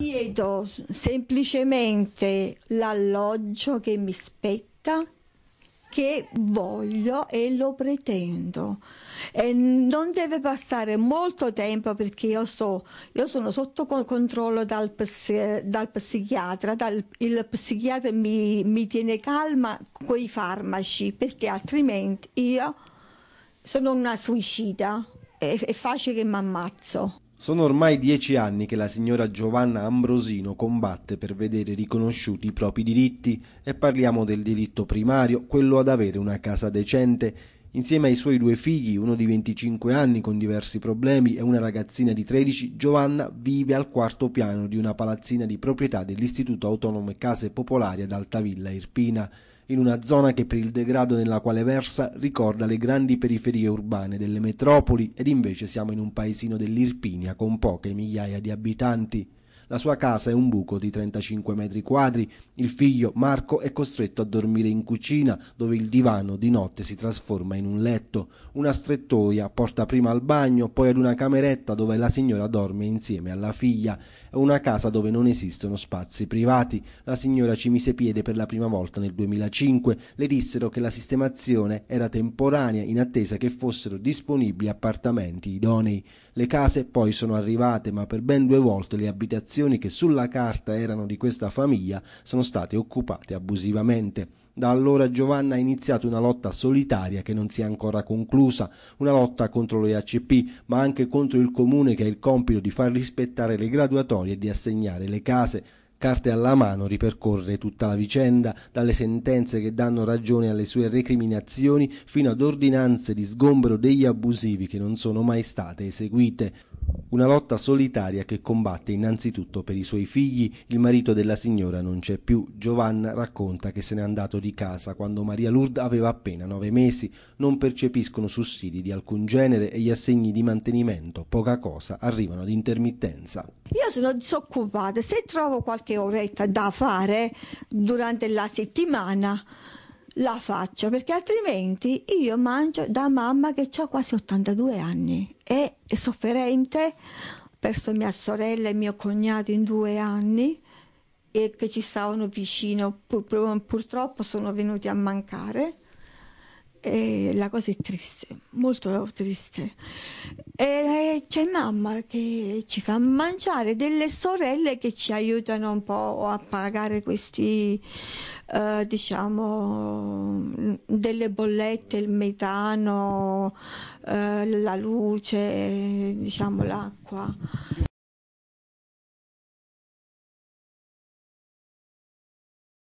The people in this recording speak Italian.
Chiedo semplicemente l'alloggio che mi spetta, che voglio e lo pretendo. E non deve passare molto tempo perché io, so, io sono sotto controllo dal, dal psichiatra, dal, il psichiatra mi, mi tiene calma con i farmaci perché altrimenti io sono una suicida, è, è facile che mi ammazzo. Sono ormai dieci anni che la signora Giovanna Ambrosino combatte per vedere riconosciuti i propri diritti e parliamo del diritto primario, quello ad avere una casa decente, Insieme ai suoi due figli, uno di 25 anni con diversi problemi e una ragazzina di 13, Giovanna vive al quarto piano di una palazzina di proprietà dell'Istituto Autonomo Case Popolari ad Altavilla Irpina in una zona che per il degrado nella quale versa ricorda le grandi periferie urbane delle metropoli ed invece siamo in un paesino dell'Irpinia con poche migliaia di abitanti la sua casa è un buco di 35 metri quadri. Il figlio Marco è costretto a dormire in cucina, dove il divano di notte si trasforma in un letto. Una strettoia porta prima al bagno, poi ad una cameretta dove la signora dorme insieme alla figlia. È una casa dove non esistono spazi privati. La signora ci mise piede per la prima volta nel 2005. Le dissero che la sistemazione era temporanea in attesa che fossero disponibili appartamenti idonei. Le case poi sono arrivate, ma per ben due volte le abitazioni abitazioni che sulla carta erano di questa famiglia sono state occupate abusivamente. Da allora Giovanna ha iniziato una lotta solitaria che non si è ancora conclusa, una lotta contro le ACP, ma anche contro il comune che ha il compito di far rispettare le graduatorie e di assegnare le case. Carte alla mano ripercorre tutta la vicenda, dalle sentenze che danno ragione alle sue recriminazioni fino ad ordinanze di sgombero degli abusivi che non sono mai state eseguite. Una lotta solitaria che combatte innanzitutto per i suoi figli. Il marito della signora non c'è più. Giovanna racconta che se n'è andato di casa quando Maria Lourdes aveva appena nove mesi. Non percepiscono sussidi di alcun genere e gli assegni di mantenimento, poca cosa, arrivano ad intermittenza. Io sono disoccupata. Se trovo qualche oretta da fare durante la settimana la faccio perché altrimenti io mangio da mamma che ha quasi 82 anni e sofferente, ho perso mia sorella e mio cognato in due anni e che ci stavano vicino, pur, purtroppo sono venuti a mancare e la cosa è triste, molto triste. E c'è mamma che ci fa mangiare, delle sorelle che ci aiutano un po' a pagare questi, eh, diciamo, delle bollette, il metano, eh, la luce, diciamo, l'acqua.